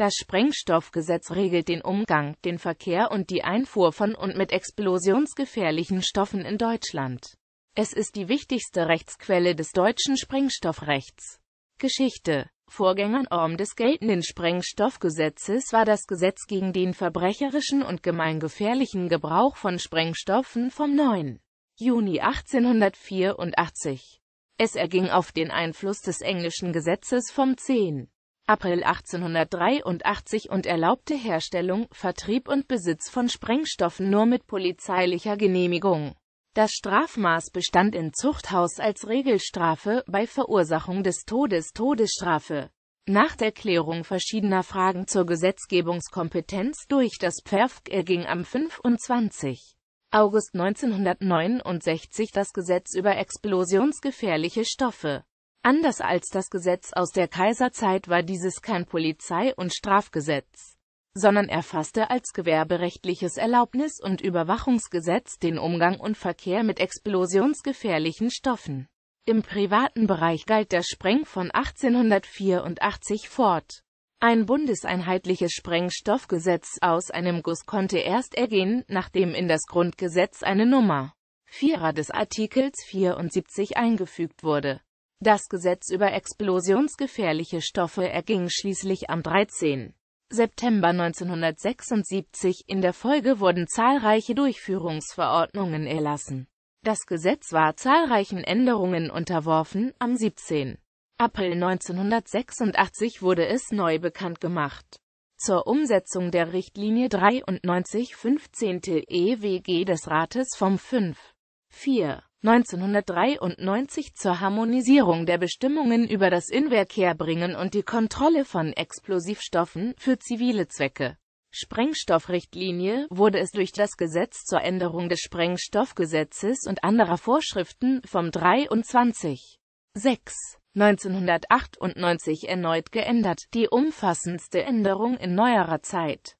Das Sprengstoffgesetz regelt den Umgang, den Verkehr und die Einfuhr von und mit explosionsgefährlichen Stoffen in Deutschland. Es ist die wichtigste Rechtsquelle des deutschen Sprengstoffrechts. Geschichte Vorgängernorm des geltenden Sprengstoffgesetzes war das Gesetz gegen den verbrecherischen und gemeingefährlichen Gebrauch von Sprengstoffen vom 9. Juni 1884. Es erging auf den Einfluss des englischen Gesetzes vom 10. April 1883 und erlaubte Herstellung, Vertrieb und Besitz von Sprengstoffen nur mit polizeilicher Genehmigung. Das Strafmaß bestand in Zuchthaus als Regelstrafe, bei Verursachung des Todes Todesstrafe. Nach der Klärung verschiedener Fragen zur Gesetzgebungskompetenz durch das PfERFG erging am 25. August 1969 das Gesetz über explosionsgefährliche Stoffe. Anders als das Gesetz aus der Kaiserzeit war dieses kein Polizei- und Strafgesetz, sondern erfasste als gewerberechtliches Erlaubnis- und Überwachungsgesetz den Umgang und Verkehr mit explosionsgefährlichen Stoffen. Im privaten Bereich galt der Spreng von 1884 fort. Ein bundeseinheitliches Sprengstoffgesetz aus einem Guss konnte erst ergehen, nachdem in das Grundgesetz eine Nummer 4 des Artikels 74 eingefügt wurde das Gesetz über explosionsgefährliche Stoffe erging schließlich am 13. September 1976, in der Folge wurden zahlreiche Durchführungsverordnungen erlassen. Das Gesetz war zahlreichen Änderungen unterworfen, am 17. April 1986 wurde es neu bekannt gemacht. Zur Umsetzung der Richtlinie 93/15 EWG des Rates vom 5. 4. 1993 zur Harmonisierung der Bestimmungen über das Inverkehr bringen und die Kontrolle von Explosivstoffen für zivile Zwecke. Sprengstoffrichtlinie wurde es durch das Gesetz zur Änderung des Sprengstoffgesetzes und anderer Vorschriften vom 23. 6. 1998 erneut geändert, die umfassendste Änderung in neuerer Zeit